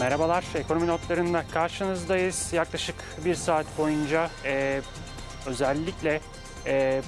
Merhabalar, ekonomi notlarında karşınızdayız. Yaklaşık bir saat boyunca e, özellikle e,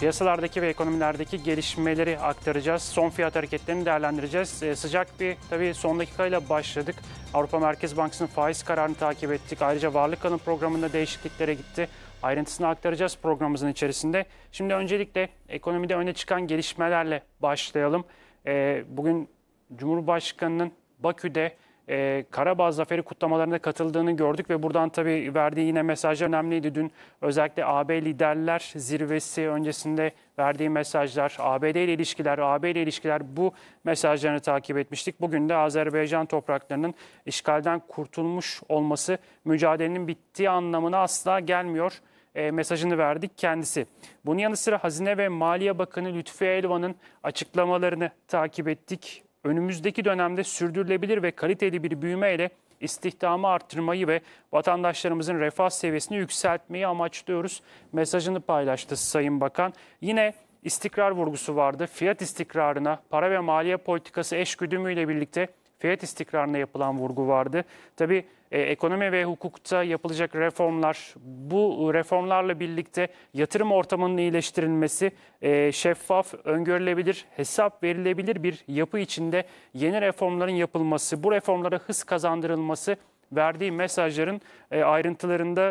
piyasalardaki ve ekonomilerdeki gelişmeleri aktaracağız. Son fiyat hareketlerini değerlendireceğiz. E, sıcak bir tabii son dakikayla başladık. Avrupa Merkez Bankası'nın faiz kararını takip ettik. Ayrıca varlık alım programında değişikliklere gitti. Ayrıntısını aktaracağız programımızın içerisinde. Şimdi öncelikle ekonomide öne çıkan gelişmelerle başlayalım. E, bugün Cumhurbaşkanı'nın Bakü'de e, Karabağ Zaferi kutlamalarında katıldığını gördük ve buradan tabii verdiği yine mesajlar önemliydi. Dün özellikle AB Liderler Zirvesi öncesinde verdiği mesajlar, ABD ile ilişkiler, AB ile ilişkiler bu mesajlarını takip etmiştik. Bugün de Azerbaycan topraklarının işgalden kurtulmuş olması mücadelenin bittiği anlamına asla gelmiyor e, mesajını verdik kendisi. Bunun yanı sıra Hazine ve Maliye Bakanı Lütfi Elvan'ın açıklamalarını takip ettik önümüzdeki dönemde sürdürülebilir ve kaliteli bir büyüme ile istihdamı arttırmayı ve vatandaşlarımızın refah seviyesini yükseltmeyi amaçlıyoruz mesajını paylaştı Sayın Bakan. Yine istikrar vurgusu vardı. Fiyat istikrarına, para ve maliye politikası eşgüdümüyle birlikte fiyat istikrarına yapılan vurgu vardı. Tabii e, ekonomi ve hukukta yapılacak reformlar, bu reformlarla birlikte yatırım ortamının iyileştirilmesi, e, şeffaf, öngörülebilir, hesap verilebilir bir yapı içinde yeni reformların yapılması, bu reformlara hız kazandırılması verdiği mesajların e, ayrıntılarında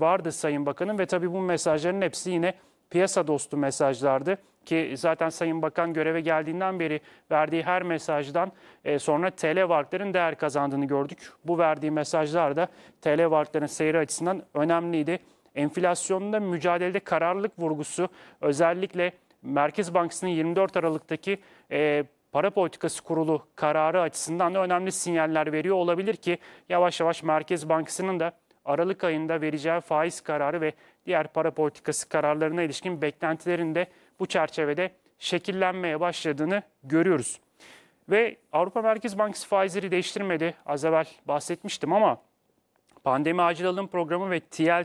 vardı Sayın Bakanım ve tabii bu mesajların hepsi yine piyasa dostu mesajlardı ki zaten Sayın Bakan göreve geldiğinden beri verdiği her mesajdan e, sonra TL varlıkların değer kazandığını gördük. Bu verdiği mesajlar da TL varlıkların seyri açısından önemliydi. Enflasyonla mücadelede kararlılık vurgusu özellikle Merkez Bankası'nın 24 Aralık'taki e, para politikası kurulu kararı açısından da önemli sinyaller veriyor olabilir ki yavaş yavaş Merkez Bankası'nın da Aralık ayında vereceği faiz kararı ve diğer para politikası kararlarına ilişkin beklentilerin de bu çerçevede şekillenmeye başladığını görüyoruz. Ve Avrupa Merkez Bankası faizleri değiştirmedi. Az evvel bahsetmiştim ama pandemi acil alım programı ve TL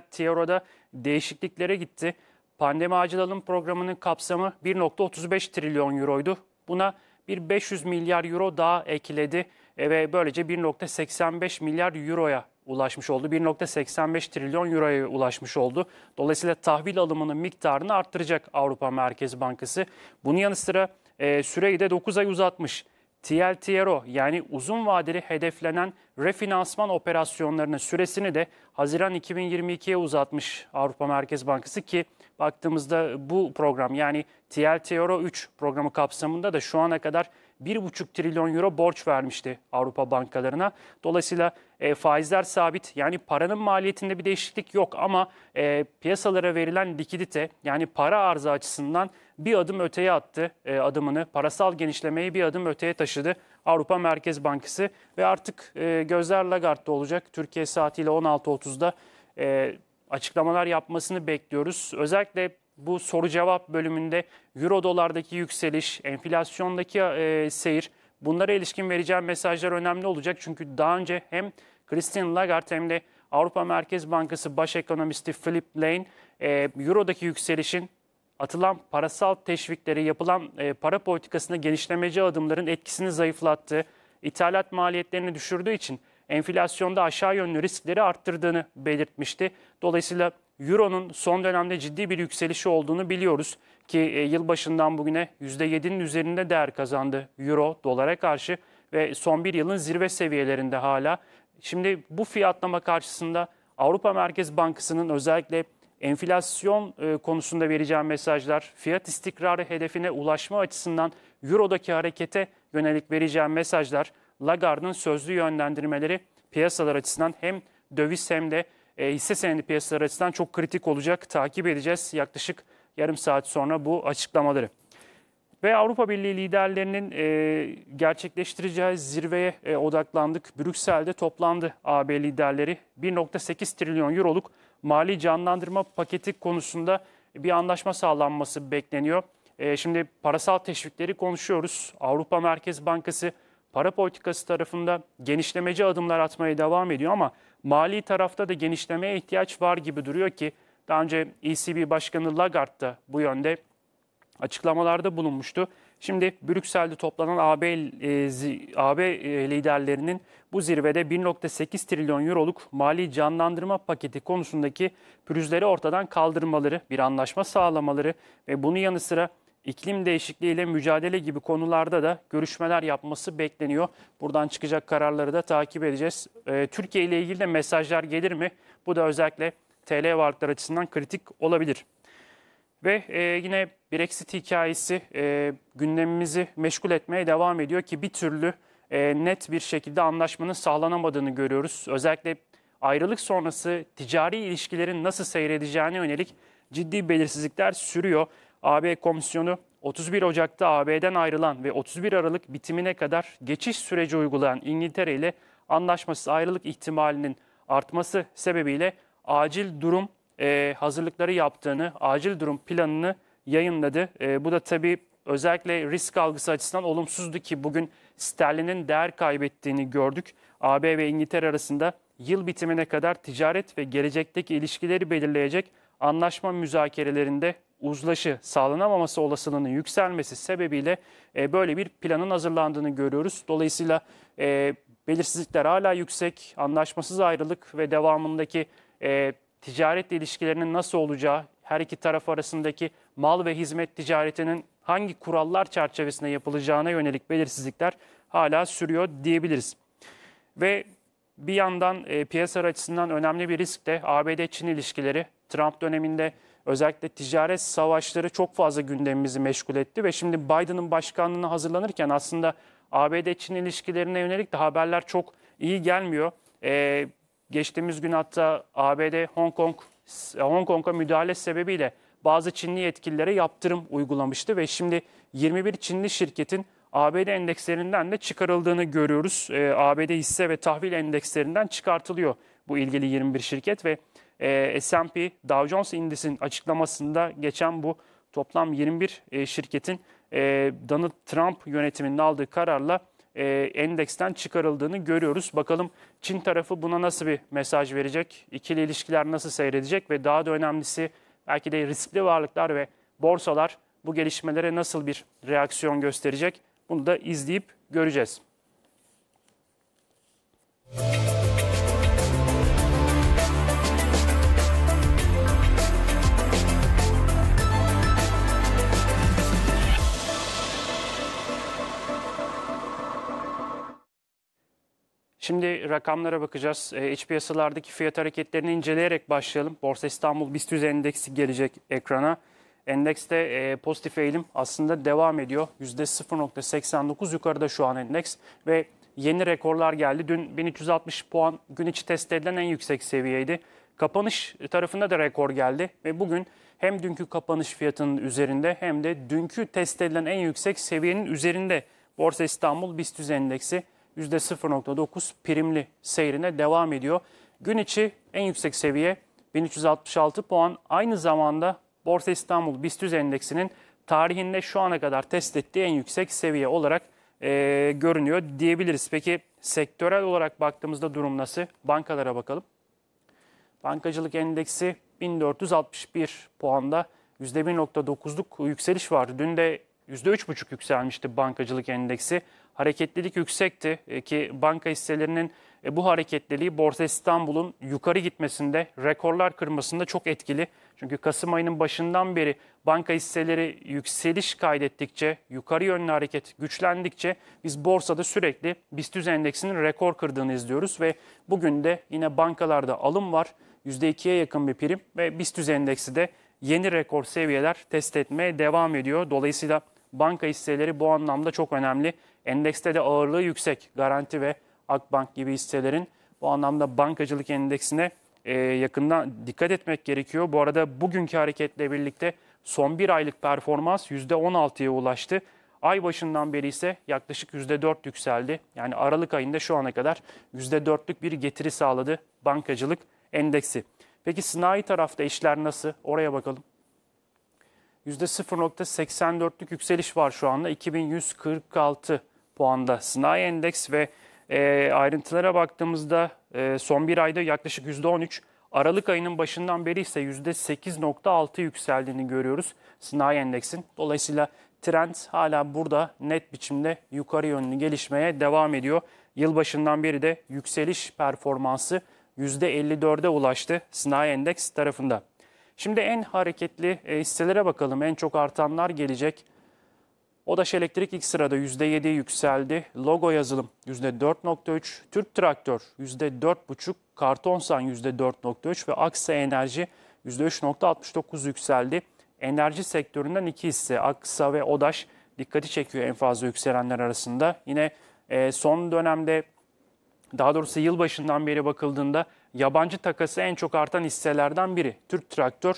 değişikliklere gitti. Pandemi acil alım programının kapsamı 1.35 trilyon euroydu. Buna bir 500 milyar euro daha ekledi ve böylece 1.85 milyar euroya ulaşmış oldu. 1.85 trilyon euroya ulaşmış oldu. Dolayısıyla tahvil alımının miktarını arttıracak Avrupa Merkez Bankası. Bunun yanı sıra e, süreyi de 9 ay uzatmış. TLTRO yani uzun vadeli hedeflenen refinansman operasyonlarının süresini de Haziran 2022'ye uzatmış Avrupa Merkez Bankası ki baktığımızda bu program yani TLTRO 3 programı kapsamında da şu ana kadar 1,5 trilyon euro borç vermişti Avrupa bankalarına. Dolayısıyla e, faizler sabit yani paranın maliyetinde bir değişiklik yok ama e, piyasalara verilen likidite yani para arzı açısından bir adım öteye attı e, adımını. Parasal genişlemeyi bir adım öteye taşıdı Avrupa Merkez Bankası ve artık e, gözler Lagarde'da olacak. Türkiye saatiyle 16.30'da e, açıklamalar yapmasını bekliyoruz. Özellikle bu soru cevap bölümünde euro dolardaki yükseliş, enflasyondaki e, seyir bunlara ilişkin vereceğim mesajlar önemli olacak. Çünkü daha önce hem Christine Lagarde hem de Avrupa Merkez Bankası Baş Ekonomisti Philip Lane e, eurodaki yükselişin atılan parasal teşvikleri, yapılan e, para politikasında genişlemeci adımların etkisini zayıflattı. İthalat maliyetlerini düşürdüğü için enflasyonda aşağı yönlü riskleri arttırdığını belirtmişti. Dolayısıyla Euro'nun son dönemde ciddi bir yükselişi olduğunu biliyoruz ki e, yılbaşından bugüne %7'nin üzerinde değer kazandı Euro dolara karşı ve son bir yılın zirve seviyelerinde hala. Şimdi bu fiyatlama karşısında Avrupa Merkez Bankası'nın özellikle enflasyon e, konusunda vereceğim mesajlar, fiyat istikrarı hedefine ulaşma açısından Euro'daki harekete yönelik vereceğim mesajlar, Lagarde'ın sözlü yönlendirmeleri piyasalar açısından hem döviz hem de e, hisse senedi piyasaları açısından çok kritik olacak. Takip edeceğiz yaklaşık yarım saat sonra bu açıklamaları. Ve Avrupa Birliği liderlerinin e, gerçekleştireceği zirveye e, odaklandık. Brüksel'de toplandı AB liderleri. 1.8 trilyon euroluk mali canlandırma paketi konusunda bir anlaşma sağlanması bekleniyor. E, şimdi parasal teşvikleri konuşuyoruz. Avrupa Merkez Bankası para politikası tarafında genişlemeci adımlar atmaya devam ediyor ama mali tarafta da genişlemeye ihtiyaç var gibi duruyor ki daha önce ECB Başkanı Lagarde da bu yönde açıklamalarda bulunmuştu. Şimdi Brüksel'de toplanan AB, e, zi, AB e, liderlerinin bu zirvede 1.8 trilyon euroluk mali canlandırma paketi konusundaki pürüzleri ortadan kaldırmaları, bir anlaşma sağlamaları ve bunun yanı sıra iklim değişikliğiyle mücadele gibi konularda da görüşmeler yapması bekleniyor. Buradan çıkacak kararları da takip edeceğiz. Ee, Türkiye ile ilgili de mesajlar gelir mi? Bu da özellikle TL varlıklar açısından kritik olabilir. Ve e, yine Brexit hikayesi e, gündemimizi meşgul etmeye devam ediyor ki bir türlü e, net bir şekilde anlaşmanın sağlanamadığını görüyoruz. Özellikle ayrılık sonrası ticari ilişkilerin nasıl seyredeceğine yönelik ciddi belirsizlikler sürüyor. AB Komisyonu 31 Ocak'ta AB'den ayrılan ve 31 Aralık bitimine kadar geçiş süreci uygulayan İngiltere ile anlaşması ayrılık ihtimalinin artması sebebiyle acil durum e, hazırlıkları yaptığını, acil durum planını yayınladı. E, bu da tabii özellikle risk algısı açısından olumsuzdu ki bugün sterlinin değer kaybettiğini gördük. AB ve İngiltere arasında yıl bitimine kadar ticaret ve gelecekteki ilişkileri belirleyecek anlaşma müzakerelerinde uzlaşı sağlanamaması olasılığının yükselmesi sebebiyle e, böyle bir planın hazırlandığını görüyoruz. Dolayısıyla e, belirsizlikler hala yüksek, anlaşmasız ayrılık ve devamındaki e, ticaretle ilişkilerinin nasıl olacağı, her iki taraf arasındaki mal ve hizmet ticaretinin hangi kurallar çerçevesinde yapılacağına yönelik belirsizlikler hala sürüyor diyebiliriz. Ve bir yandan e, piyasa açısından önemli bir risk de ABD-Çin ilişkileri. Trump döneminde özellikle ticaret savaşları çok fazla gündemimizi meşgul etti ve şimdi Biden'ın başkanlığına hazırlanırken aslında ABD-Çin ilişkilerine yönelik de haberler çok iyi gelmiyor. E, geçtiğimiz gün hatta ABD Hong Kong e, Hong Kong'a müdahale sebebiyle bazı Çinli yetkililere yaptırım uygulamıştı ve şimdi 21 Çinli şirketin ABD endekslerinden de çıkarıldığını görüyoruz. E, ABD hisse ve tahvil endekslerinden çıkartılıyor bu ilgili 21 şirket ve e, S&P Dow Jones Indice'in açıklamasında geçen bu toplam 21 e, şirketin e, Donald Trump yönetiminin aldığı kararla e, endeksten çıkarıldığını görüyoruz. Bakalım Çin tarafı buna nasıl bir mesaj verecek, İkili ilişkiler nasıl seyredecek ve daha da önemlisi belki de riskli varlıklar ve borsalar bu gelişmelere nasıl bir reaksiyon gösterecek? Bunu da izleyip göreceğiz. Şimdi rakamlara bakacağız. E, iç piyasalardaki fiyat hareketlerini inceleyerek başlayalım. Borsa İstanbul BIST 100 endeksi gelecek ekrana. Endekste e, pozitif eğilim aslında devam ediyor. %0.89 yukarıda şu an endeks ve yeni rekorlar geldi. Dün 1360 puan gün içi test edilen en yüksek seviyeydi. Kapanış tarafında da rekor geldi ve bugün hem dünkü kapanış fiyatının üzerinde hem de dünkü test edilen en yüksek seviyenin üzerinde Borsa İstanbul BIST endeksi %0.9 primli seyrine devam ediyor. Gün içi en yüksek seviye 1366 puan aynı zamanda Borsa İstanbul BIST endeksinin tarihinde şu ana kadar test ettiği en yüksek seviye olarak e, görünüyor diyebiliriz. Peki sektörel olarak baktığımızda durum nasıl? Bankalara bakalım. Bankacılık endeksi 1461 puanda %1.9'luk yükseliş vardı. Dün de %3.5 yükselmişti bankacılık endeksi. Hareketlilik yüksekti e, ki banka hisselerinin e, bu hareketliliği Borsa İstanbul'un yukarı gitmesinde, rekorlar kırmasında çok etkili. Çünkü Kasım ayının başından beri banka hisseleri yükseliş kaydettikçe, yukarı yönlü hareket güçlendikçe biz borsada sürekli BIST endeksinin rekor kırdığını izliyoruz ve bugün de yine bankalarda alım var. %2'ye yakın bir prim ve BIST endeksi de yeni rekor seviyeler test etmeye devam ediyor. Dolayısıyla banka hisseleri bu anlamda çok önemli. Endekste de ağırlığı yüksek. Garanti ve Akbank gibi hisselerin bu anlamda bankacılık endeksine e, yakından dikkat etmek gerekiyor. Bu arada bugünkü hareketle birlikte son bir aylık performans %16'ya ulaştı. Ay başından beri ise yaklaşık %4 yükseldi. Yani Aralık ayında şu ana kadar %4'lük bir getiri sağladı bankacılık endeksi. Peki sınai tarafta işler nasıl? Oraya bakalım. %0.84'lük yükseliş var şu anda. 2146 puanda sınai endeks ve e, ayrıntılara baktığımızda e, son bir ayda yaklaşık %13, Aralık ayının başından beri ise %8.6 yükseldiğini görüyoruz sınai endeksin. Dolayısıyla trend hala burada net biçimde yukarı yönlü gelişmeye devam ediyor. Yılbaşından beri de yükseliş performansı %54'e ulaştı sınai endeks tarafında. Şimdi en hareketli e, hisselere bakalım. En çok artanlar gelecek. Odaş Elektrik ilk sırada %7 yükseldi. Logo yazılım %4.3, Türk Traktör %4.5, Kartonsan %4.3 ve Aksa Enerji %3.69 yükseldi. Enerji sektöründen iki hisse Aksa ve Odaş dikkati çekiyor en fazla yükselenler arasında. Yine e, son dönemde daha doğrusu yıl başından beri bakıldığında yabancı takası en çok artan hisselerden biri. Türk Traktör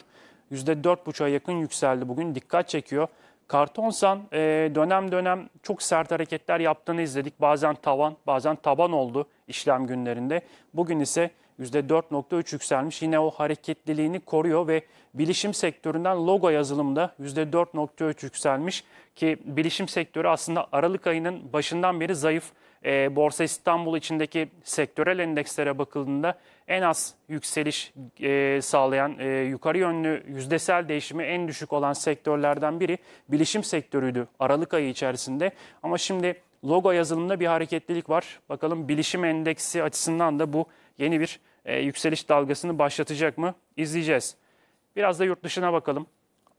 %4.5'a yakın yükseldi bugün dikkat çekiyor. Kartonsan e, dönem dönem çok sert hareketler yaptığını izledik. Bazen tavan, bazen taban oldu işlem günlerinde. Bugün ise %4.3 yükselmiş. Yine o hareketliliğini koruyor ve bilişim sektöründen logo yazılımda %4.3 yükselmiş ki bilişim sektörü aslında Aralık ayının başından beri zayıf e, Borsa İstanbul içindeki sektörel endekslere bakıldığında en az yükseliş e, sağlayan e, yukarı yönlü yüzdesel değişimi en düşük olan sektörlerden biri bilişim sektörüydü Aralık ayı içerisinde. Ama şimdi logo yazılımında bir hareketlilik var. Bakalım bilişim endeksi açısından da bu yeni bir e, yükseliş dalgasını başlatacak mı? İzleyeceğiz. Biraz da yurt dışına bakalım.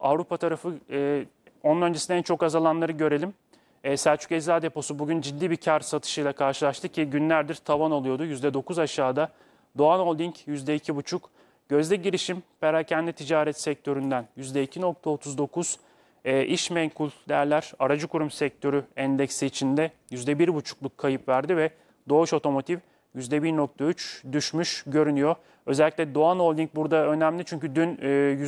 Avrupa tarafı e, onun öncesinde en çok azalanları görelim. E, Selçuk Eczacı Deposu bugün ciddi bir kar satışıyla karşılaştı ki günlerdir tavan oluyordu. %9 aşağıda. Doğan Holding %2,5. Gözde girişim perakende ticaret sektöründen %2,39. E, iş menkul değerler aracı kurum sektörü endeksi içinde %1,5'luk kayıp verdi ve Doğuş Otomotiv %1,3 düşmüş görünüyor. Özellikle Doğan Holding burada önemli çünkü dün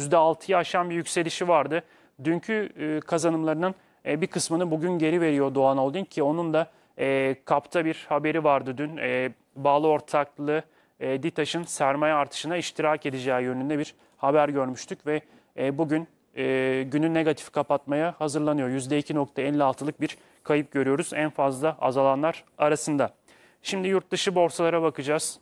%6'yı e, aşan bir yükselişi vardı. Dünkü e, kazanımlarının e, bir kısmını bugün geri veriyor Doğan Holding ki onun da e, kapta bir haberi vardı dün. E, bağlı ortaklığı e, DİTAŞ'ın sermaye artışına iştirak edeceği yönünde bir haber görmüştük ve e, bugün e, günü negatif kapatmaya hazırlanıyor. %2.56'lık bir kayıp görüyoruz en fazla azalanlar arasında. Şimdi yurt dışı borsalara bakacağız.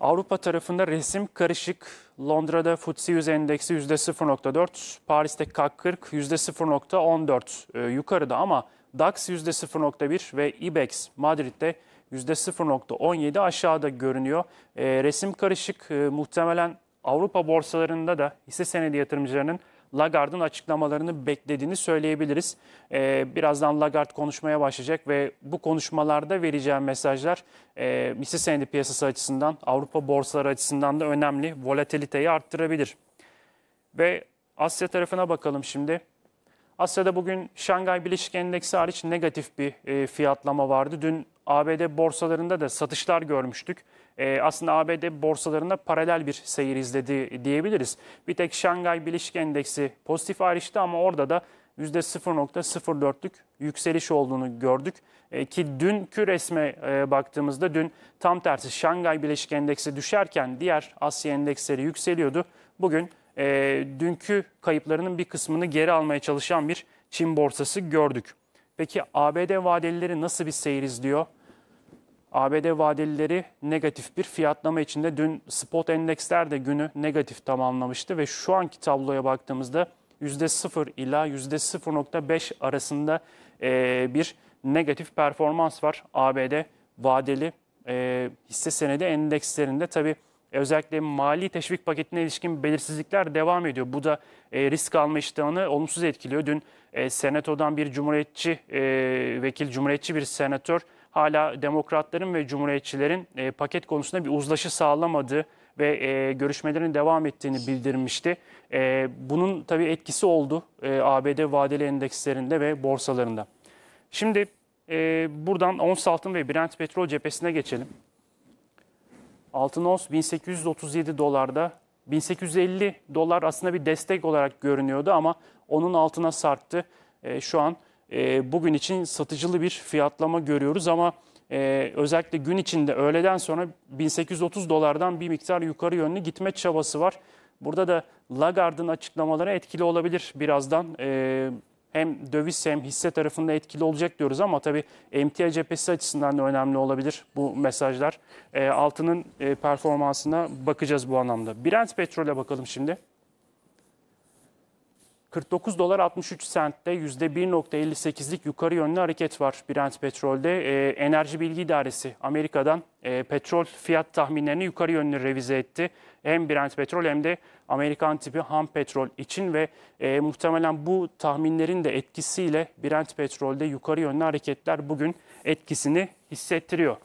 Avrupa tarafında resim karışık. Londra'da FTSE 100 endeksi %0.4, Paris'te CAC 40 %0.14 e, yukarıda ama DAX %0.1 ve IBEX Madrid'de %0.17 aşağıda görünüyor. E, resim karışık. E, muhtemelen Avrupa borsalarında da hisse senedi yatırımcılarının Lagarde'ın açıklamalarını beklediğini söyleyebiliriz. E, birazdan Lagarde konuşmaya başlayacak ve bu konuşmalarda vereceği mesajlar e, hisse senedi piyasası açısından, Avrupa borsaları açısından da önemli. Volatiliteyi arttırabilir. Ve Asya tarafına bakalım şimdi. Asya'da bugün Şangay Bileşik Endeksi hariç negatif bir e, fiyatlama vardı. Dün ABD borsalarında da satışlar görmüştük. E, aslında ABD borsalarında paralel bir seyir izledi diyebiliriz. Bir tek Şangay Bileşik Endeksi pozitif ayrıştı ama orada da %0.04'lük yükseliş olduğunu gördük. E, ki dünkü resme e, baktığımızda dün tam tersi Şangay Bileşik Endeksi düşerken diğer Asya endeksleri yükseliyordu. Bugün e, dünkü kayıplarının bir kısmını geri almaya çalışan bir Çin borsası gördük. Peki ABD vadelileri nasıl bir seyir izliyor? ABD vadelileri negatif bir fiyatlama içinde dün spot endeksler de günü negatif tamamlamıştı ve şu anki tabloya baktığımızda %0 ila %0.5 arasında e, bir negatif performans var ABD vadeli e, hisse senedi endekslerinde. Tabii e, özellikle mali teşvik paketine ilişkin belirsizlikler devam ediyor. Bu da e, risk alma iştahını olumsuz etkiliyor. Dün e, senatodan bir cumhuriyetçi e, vekil, cumhuriyetçi bir senatör hala demokratların ve cumhuriyetçilerin paket konusunda bir uzlaşı sağlamadığı ve e, görüşmelerin devam ettiğini bildirmişti. bunun tabii etkisi oldu ABD vadeli endekslerinde ve borsalarında. Şimdi buradan ons altın ve Brent petrol cephesine geçelim. Altın ons 1837 dolarda 1850 dolar aslında bir destek olarak görünüyordu ama onun altına sarktı. E, şu an e, bugün için satıcılı bir fiyatlama görüyoruz ama e, özellikle gün içinde öğleden sonra 1830 dolardan bir miktar yukarı yönlü gitme çabası var. Burada da Lagarde'ın açıklamaları etkili olabilir birazdan. E, hem döviz hem hisse tarafında etkili olacak diyoruz ama tabii emtia cephesi açısından da önemli olabilir bu mesajlar. E, altının e, performansına bakacağız bu anlamda. Brent petrole bakalım şimdi. 49 dolar 63 sentte %1.58'lik yukarı yönlü hareket var Brent petrolde. E, Enerji Bilgi İdaresi Amerika'dan e, petrol fiyat tahminlerini yukarı yönlü revize etti. Hem Brent petrol hem de Amerikan tipi ham petrol için ve e, muhtemelen bu tahminlerin de etkisiyle Brent petrolde yukarı yönlü hareketler bugün etkisini hissettiriyor.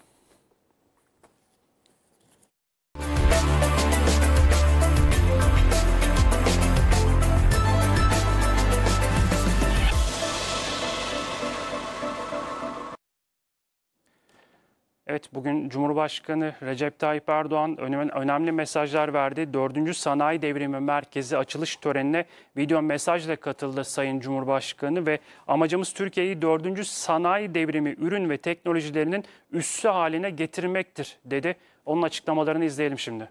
Evet bugün Cumhurbaşkanı Recep Tayyip Erdoğan önemli mesajlar verdi. Dördüncü Sanayi Devrimi Merkezi açılış törenine video mesajla katıldı Sayın Cumhurbaşkanı ve amacımız Türkiye'yi dördüncü sanayi devrimi ürün ve teknolojilerinin üssü haline getirmektir dedi. Onun açıklamalarını izleyelim şimdi.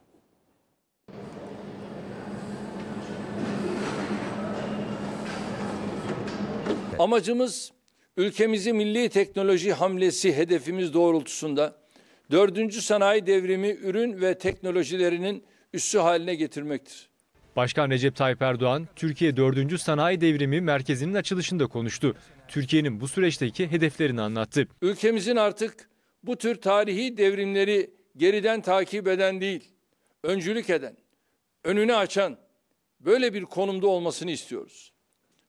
Amacımız Ülkemizi milli teknoloji hamlesi hedefimiz doğrultusunda dördüncü sanayi devrimi ürün ve teknolojilerinin üssü haline getirmektir. Başkan Recep Tayyip Erdoğan, Türkiye 4. Sanayi Devrimi Merkezi'nin açılışında konuştu. Türkiye'nin bu süreçteki hedeflerini anlattı. Ülkemizin artık bu tür tarihi devrimleri geriden takip eden değil, öncülük eden, önünü açan böyle bir konumda olmasını istiyoruz.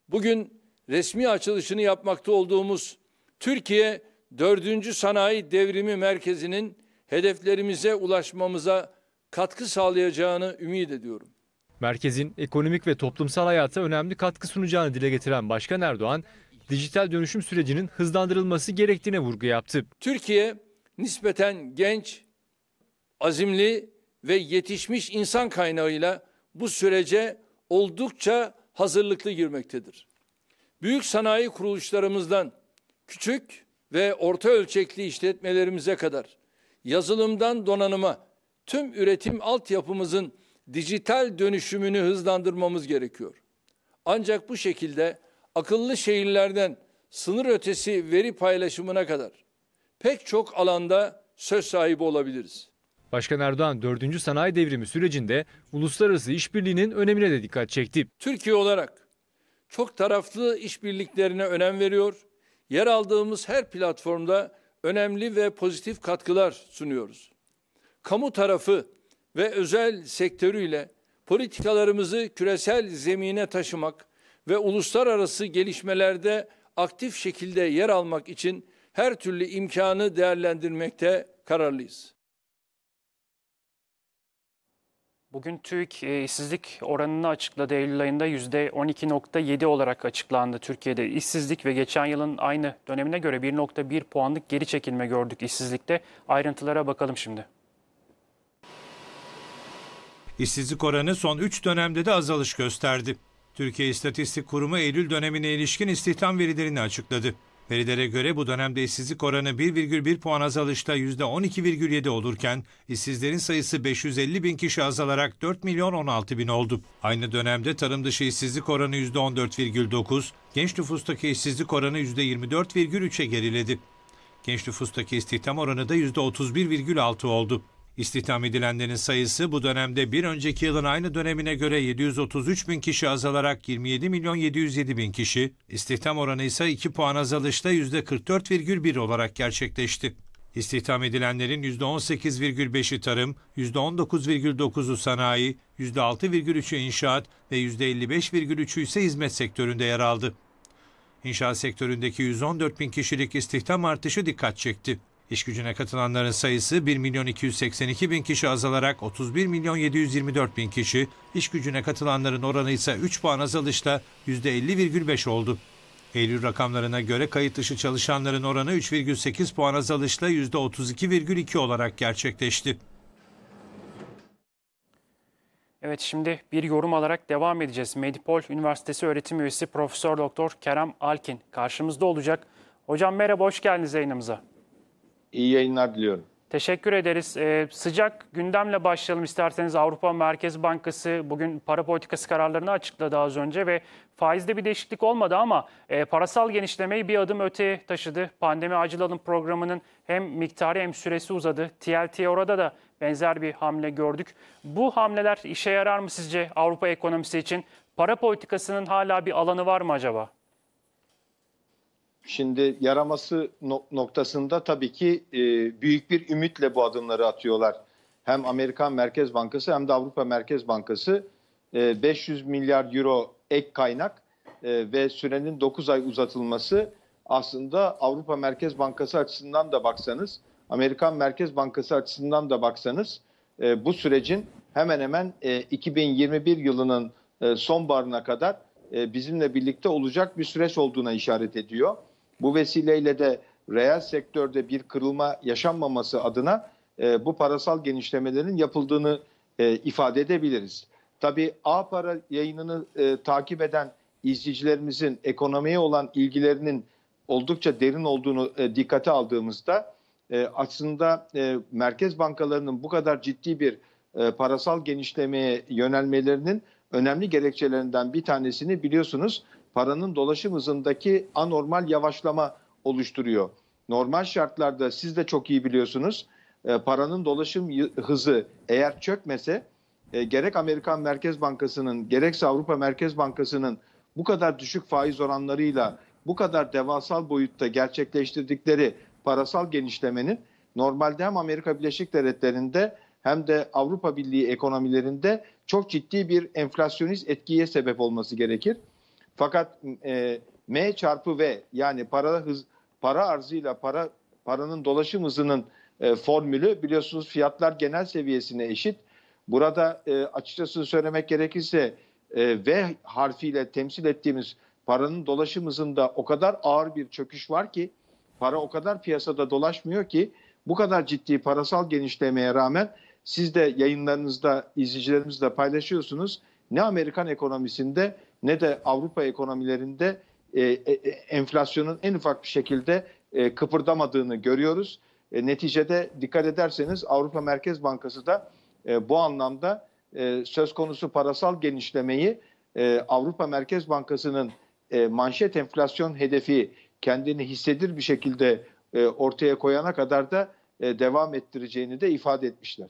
Bugün resmi açılışını yapmakta olduğumuz Türkiye 4. Sanayi Devrimi Merkezi'nin hedeflerimize ulaşmamıza katkı sağlayacağını ümit ediyorum. Merkezin ekonomik ve toplumsal hayata önemli katkı sunacağını dile getiren Başkan Erdoğan, dijital dönüşüm sürecinin hızlandırılması gerektiğine vurgu yaptı. Türkiye nispeten genç, azimli ve yetişmiş insan kaynağıyla bu sürece oldukça hazırlıklı girmektedir büyük sanayi kuruluşlarımızdan küçük ve orta ölçekli işletmelerimize kadar yazılımdan donanıma tüm üretim altyapımızın dijital dönüşümünü hızlandırmamız gerekiyor. Ancak bu şekilde akıllı şehirlerden sınır ötesi veri paylaşımına kadar pek çok alanda söz sahibi olabiliriz. Başkan Erdoğan 4. sanayi devrimi sürecinde uluslararası işbirliğinin önemine de dikkat çekti. Türkiye olarak çok taraflı işbirliklerine önem veriyor. Yer aldığımız her platformda önemli ve pozitif katkılar sunuyoruz. Kamu tarafı ve özel sektörüyle politikalarımızı küresel zemine taşımak ve uluslararası gelişmelerde aktif şekilde yer almak için her türlü imkanı değerlendirmekte kararlıyız. Bugün TÜİK e, işsizlik oranını açıkladı. Eylül ayında %12.7 olarak açıklandı. Türkiye'de işsizlik ve geçen yılın aynı dönemine göre 1.1 puanlık geri çekilme gördük işsizlikte. Ayrıntılara bakalım şimdi. İşsizlik oranı son 3 dönemde de azalış gösterdi. Türkiye İstatistik Kurumu Eylül dönemine ilişkin istihdam verilerini açıkladı. Verilere göre bu dönemde işsizlik oranı 1,1 puan azalışta %12,7 olurken işsizlerin sayısı 550 bin kişi azalarak 4 milyon 16 bin oldu. Aynı dönemde tarım dışı işsizlik oranı %14,9, genç nüfustaki işsizlik oranı %24,3'e geriledi. Genç nüfustaki istihdam oranı da %31,6 oldu. İstihdam edilenlerin sayısı bu dönemde bir önceki yılın aynı dönemine göre 733 bin kişi azalarak 27 milyon 707 bin kişi, istihdam oranı ise 2 puan azalışla %44,1 olarak gerçekleşti. İstihdam edilenlerin %18,5'i tarım, %19,9'u sanayi, %6,3'ü inşaat ve %55,3'ü ise hizmet sektöründe yer aldı. İnşaat sektöründeki 114 bin kişilik istihdam artışı dikkat çekti. İş gücüne katılanların sayısı 1 milyon 282 bin kişi azalarak 31 milyon 724 bin kişi, iş gücüne katılanların oranı ise 3 puan azalışla %50,5 oldu. Eylül rakamlarına göre kayıt dışı çalışanların oranı 3,8 puan azalışla %32,2 olarak gerçekleşti. Evet şimdi bir yorum alarak devam edeceğiz. Medipol Üniversitesi öğretim üyesi Profesör Doktor Kerem Alkin karşımızda olacak. Hocam merhaba hoş geldiniz yayınımıza. İyi yayınlar diliyorum. Teşekkür ederiz. Ee, sıcak gündemle başlayalım isterseniz. Avrupa Merkez Bankası bugün para politikası kararlarını açıkladı az önce ve faizde bir değişiklik olmadı ama e, parasal genişlemeyi bir adım öteye taşıdı. Pandemi acil alım programının hem miktarı hem süresi uzadı. TLT orada da benzer bir hamle gördük. Bu hamleler işe yarar mı sizce Avrupa ekonomisi için? Para politikasının hala bir alanı var mı acaba? Şimdi yaraması noktasında tabii ki e, büyük bir ümitle bu adımları atıyorlar. Hem Amerikan Merkez Bankası hem de Avrupa Merkez Bankası 500 e, milyar euro ek kaynak e, ve sürenin 9 ay uzatılması aslında Avrupa Merkez Bankası açısından da baksanız, Amerikan Merkez Bankası açısından da baksanız bu sürecin hemen hemen 2021 yılının e, sonbaharına kadar bizimle birlikte olacak bir süreç olduğuna işaret ediyor. Bu vesileyle de reel sektörde bir kırılma yaşanmaması adına e, bu parasal genişlemelerin yapıldığını e, ifade edebiliriz. Tabii A para yayınını e, takip eden izleyicilerimizin ekonomiye olan ilgilerinin oldukça derin olduğunu e, dikkate aldığımızda e, aslında e, merkez bankalarının bu kadar ciddi bir e, parasal genişlemeye yönelmelerinin önemli gerekçelerinden bir tanesini biliyorsunuz paranın dolaşım hızındaki anormal yavaşlama oluşturuyor. Normal şartlarda siz de çok iyi biliyorsunuz e, paranın dolaşım hızı eğer çökmese e, gerek Amerikan Merkez Bankası'nın gerekse Avrupa Merkez Bankası'nın bu kadar düşük faiz oranlarıyla bu kadar devasal boyutta gerçekleştirdikleri parasal genişlemenin normalde hem Amerika Birleşik Devletleri'nde hem de Avrupa Birliği ekonomilerinde çok ciddi bir enflasyonist etkiye sebep olması gerekir. Fakat e, M çarpı V yani para hız para arzıyla para paranın dolaşım hızının e, formülü biliyorsunuz fiyatlar genel seviyesine eşit. Burada e, açıkçası söylemek gerekirse e, V harfiyle temsil ettiğimiz paranın dolaşım hızında o kadar ağır bir çöküş var ki para o kadar piyasada dolaşmıyor ki bu kadar ciddi parasal genişlemeye rağmen siz de yayınlarınızda izleyicilerimizle paylaşıyorsunuz. Ne Amerikan ekonomisinde ne de Avrupa ekonomilerinde e, e, e, enflasyonun en ufak bir şekilde e, kıpırdamadığını görüyoruz. E, neticede dikkat ederseniz Avrupa Merkez Bankası da e, bu anlamda e, söz konusu parasal genişlemeyi e, Avrupa Merkez Bankası'nın e, manşet enflasyon hedefi kendini hissedir bir şekilde e, ortaya koyana kadar da e, devam ettireceğini de ifade etmişler.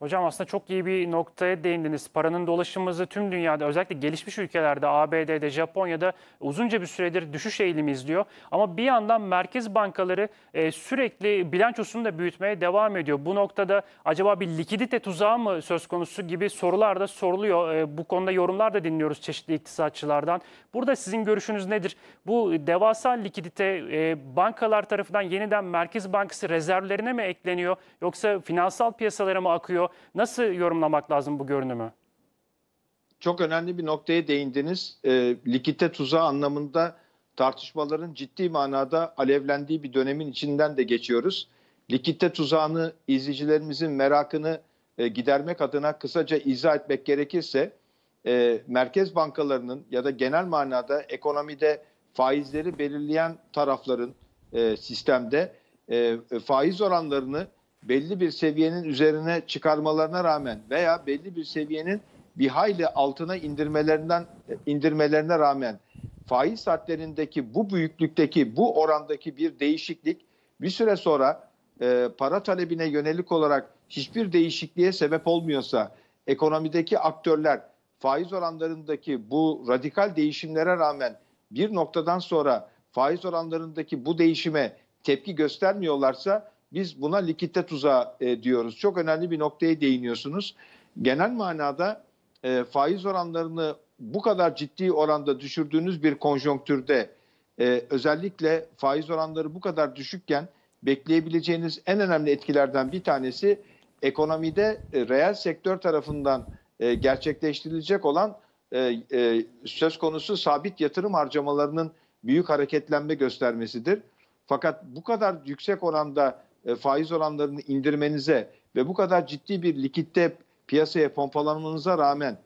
Hocam aslında çok iyi bir noktaya değindiniz. Paranın dolaşımımızı tüm dünyada özellikle gelişmiş ülkelerde ABD'de, Japonya'da uzunca bir süredir düşüş eğilimi izliyor. Ama bir yandan merkez bankaları e, sürekli bilançosunu da büyütmeye devam ediyor. Bu noktada acaba bir likidite tuzağı mı söz konusu gibi sorular da soruluyor. E, bu konuda yorumlar da dinliyoruz çeşitli iktisatçılardan. Burada sizin görüşünüz nedir? Bu devasa likidite e, bankalar tarafından yeniden Merkez Bankası rezervlerine mi ekleniyor yoksa finansal piyasalara mı akıyor? geliyor. Nasıl yorumlamak lazım bu görünümü? Çok önemli bir noktaya değindiniz. E, ee, likite tuzağı anlamında tartışmaların ciddi manada alevlendiği bir dönemin içinden de geçiyoruz. Likite tuzağını izleyicilerimizin merakını e, gidermek adına kısaca izah etmek gerekirse e, merkez bankalarının ya da genel manada ekonomide faizleri belirleyen tarafların e, sistemde e, faiz oranlarını belli bir seviyenin üzerine çıkarmalarına rağmen veya belli bir seviyenin bir hayli altına indirmelerinden indirmelerine rağmen faiz saatlerindeki bu büyüklükteki bu orandaki bir değişiklik bir süre sonra e, para talebine yönelik olarak hiçbir değişikliğe sebep olmuyorsa ekonomideki aktörler faiz oranlarındaki bu radikal değişimlere rağmen bir noktadan sonra faiz oranlarındaki bu değişime tepki göstermiyorlarsa biz buna likitte tuzağı e, diyoruz. Çok önemli bir noktaya değiniyorsunuz. Genel manada e, faiz oranlarını bu kadar ciddi oranda düşürdüğünüz bir konjonktürde e, özellikle faiz oranları bu kadar düşükken bekleyebileceğiniz en önemli etkilerden bir tanesi ekonomide reel sektör tarafından gerçekleştirilecek olan söz konusu sabit yatırım harcamalarının büyük hareketlenme göstermesidir. Fakat bu kadar yüksek oranda e, faiz oranlarını indirmenize ve bu kadar ciddi bir likitte piyasaya pompalanmanıza rağmen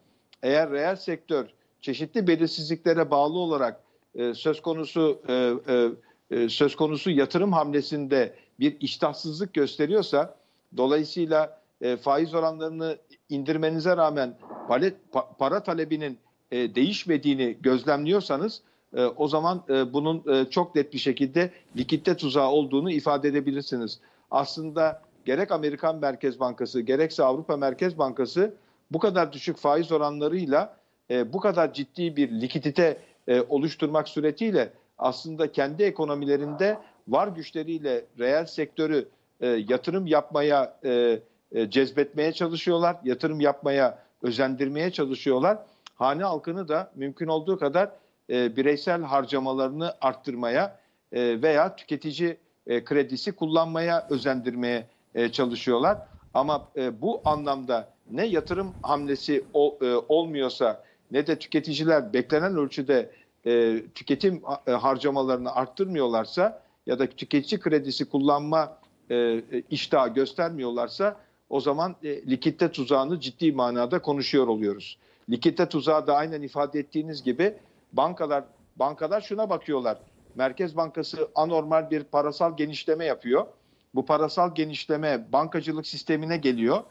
eğer reel sektör çeşitli belirsizliklere bağlı olarak e, söz konusu e, söz konusu yatırım hamlesinde bir iştahsızlık gösteriyorsa dolayısıyla faiz oranlarını indirmenize rağmen para talebinin değişmediğini gözlemliyorsanız o zaman bunun çok net bir şekilde likitte tuzağı olduğunu ifade edebilirsiniz aslında gerek Amerikan Merkez Bankası gerekse Avrupa Merkez Bankası bu kadar düşük faiz oranlarıyla e, bu kadar ciddi bir likidite e, oluşturmak suretiyle aslında kendi ekonomilerinde var güçleriyle reel sektörü e, yatırım yapmaya e, e, cezbetmeye çalışıyorlar. Yatırım yapmaya özendirmeye çalışıyorlar. Hane halkını da mümkün olduğu kadar e, bireysel harcamalarını arttırmaya e, veya tüketici e, kredisi kullanmaya özendirmeye e, çalışıyorlar. Ama e, bu anlamda ne yatırım hamlesi olmuyorsa ne de tüketiciler beklenen ölçüde tüketim harcamalarını arttırmıyorlarsa ya da tüketici kredisi kullanma e, iştahı göstermiyorlarsa o zaman likitte tuzağını ciddi manada konuşuyor oluyoruz. Likitte tuzağı da aynen ifade ettiğiniz gibi bankalar bankalar şuna bakıyorlar. Merkez Bankası anormal bir parasal genişleme yapıyor. Bu parasal genişleme bankacılık sistemine geliyor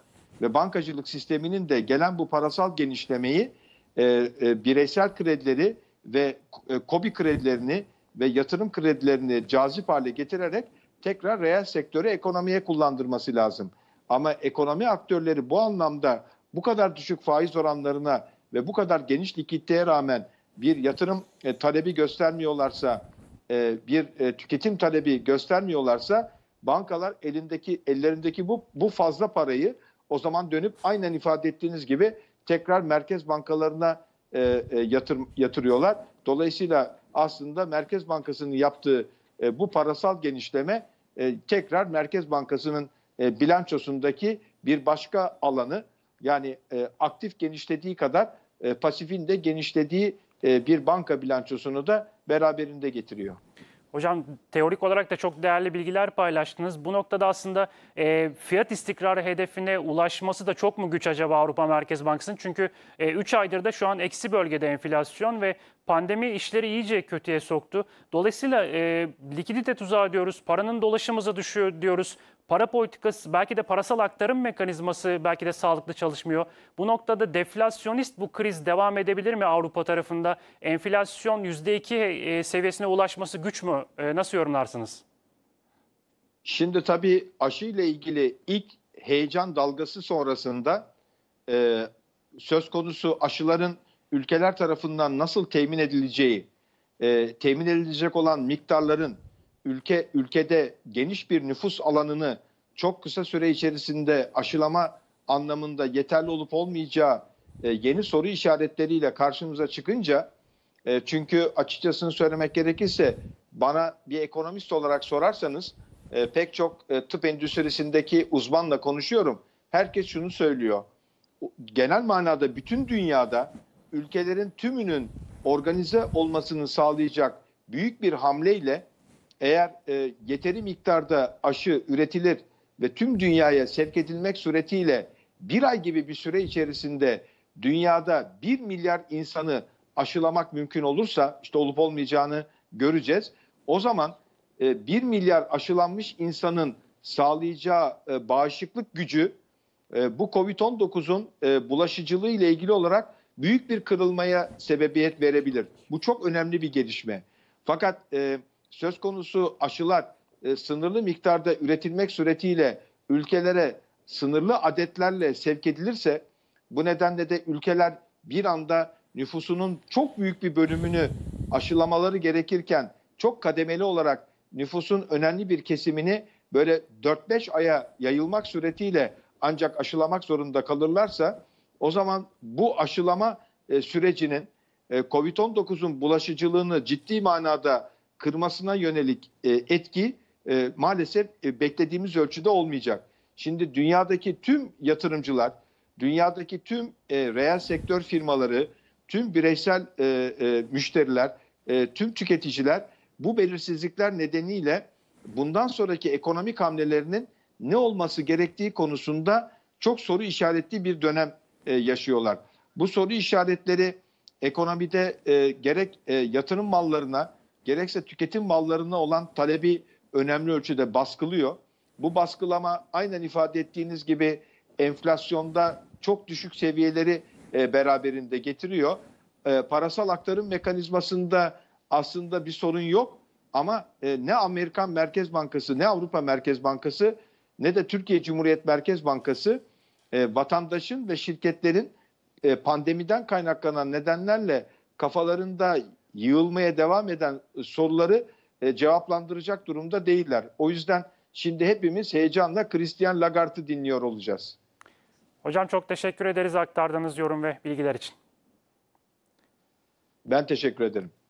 ve bankacılık sisteminin de gelen bu parasal genişlemeyi e, e, bireysel kredileri ve e, kobi kredilerini ve yatırım kredilerini cazip hale getirerek tekrar reel sektörü ekonomiye kullandırması lazım. Ama ekonomi aktörleri bu anlamda bu kadar düşük faiz oranlarına ve bu kadar geniş likiditeye rağmen bir yatırım e, talebi göstermiyorlarsa e, bir e, tüketim talebi göstermiyorlarsa bankalar elindeki ellerindeki bu bu fazla parayı o zaman dönüp aynen ifade ettiğiniz gibi tekrar merkez bankalarına e, e, yatır, yatırıyorlar. Dolayısıyla aslında Merkez Bankası'nın yaptığı e, bu parasal genişleme e, tekrar Merkez Bankası'nın e, bilançosundaki bir başka alanı yani e, aktif genişlediği kadar e, pasifin de genişlediği e, bir banka bilançosunu da beraberinde getiriyor. Hocam teorik olarak da çok değerli bilgiler paylaştınız. Bu noktada aslında e, fiyat istikrarı hedefine ulaşması da çok mu güç acaba Avrupa Merkez Bankası'nın? Çünkü e, aydır da şu an eksi bölgede enflasyon ve pandemi işleri iyice kötüye soktu. Dolayısıyla e, likidite tuzağı diyoruz, paranın dolaşımıza düşüyor diyoruz para politikası, belki de parasal aktarım mekanizması belki de sağlıklı çalışmıyor. Bu noktada deflasyonist bu kriz devam edebilir mi Avrupa tarafında? Enflasyon %2 e, seviyesine ulaşması güç mü? E, nasıl yorumlarsınız? Şimdi tabii aşı ile ilgili ilk heyecan dalgası sonrasında e, söz konusu aşıların ülkeler tarafından nasıl temin edileceği, e, temin edilecek olan miktarların ülke ülkede geniş bir nüfus alanını çok kısa süre içerisinde aşılama anlamında yeterli olup olmayacağı e, yeni soru işaretleriyle karşımıza çıkınca e, çünkü açıkçasını söylemek gerekirse bana bir ekonomist olarak sorarsanız e, pek çok e, tıp endüstrisindeki uzmanla konuşuyorum. Herkes şunu söylüyor. Genel manada bütün dünyada ülkelerin tümünün organize olmasını sağlayacak büyük bir hamleyle eğer e, yeteri miktarda aşı üretilir ve tüm dünyaya sevk edilmek suretiyle bir ay gibi bir süre içerisinde dünyada bir milyar insanı aşılamak mümkün olursa işte olup olmayacağını göreceğiz. O zaman e, 1 milyar aşılanmış insanın sağlayacağı e, bağışıklık gücü e, bu Covid-19'un e, bulaşıcılığı ile ilgili olarak büyük bir kırılmaya sebebiyet verebilir. Bu çok önemli bir gelişme. Fakat e, söz konusu aşılar e, sınırlı miktarda üretilmek suretiyle ülkelere sınırlı adetlerle sevk edilirse bu nedenle de ülkeler bir anda nüfusunun çok büyük bir bölümünü aşılamaları gerekirken çok kademeli olarak nüfusun önemli bir kesimini böyle 4-5 aya yayılmak suretiyle ancak aşılamak zorunda kalırlarsa o zaman bu aşılama e, sürecinin e, Covid-19'un bulaşıcılığını ciddi manada kırmasına yönelik e, etki e, maalesef e, beklediğimiz ölçüde olmayacak. Şimdi dünyadaki tüm yatırımcılar, dünyadaki tüm reel sektör firmaları, tüm bireysel müşteriler, tüm tüketiciler bu belirsizlikler nedeniyle bundan sonraki ekonomik hamlelerinin ne olması gerektiği konusunda çok soru işaretli bir dönem yaşıyorlar. Bu soru işaretleri ekonomide gerek yatırım mallarına gerekse tüketim mallarına olan talebi önemli ölçüde baskılıyor. Bu baskılama aynen ifade ettiğiniz gibi enflasyonda çok düşük seviyeleri e, beraberinde getiriyor. E, parasal aktarım mekanizmasında aslında bir sorun yok ama e, ne Amerikan Merkez Bankası ne Avrupa Merkez Bankası ne de Türkiye Cumhuriyet Merkez Bankası vatandaşın ve şirketlerin pandemiden kaynaklanan nedenlerle kafalarında yığılmaya devam eden soruları e, cevaplandıracak durumda değiller. O yüzden şimdi hepimiz heyecanla Christian Lagarde'ı dinliyor olacağız. Hocam çok teşekkür ederiz aktardığınız yorum ve bilgiler için. Ben teşekkür ederim.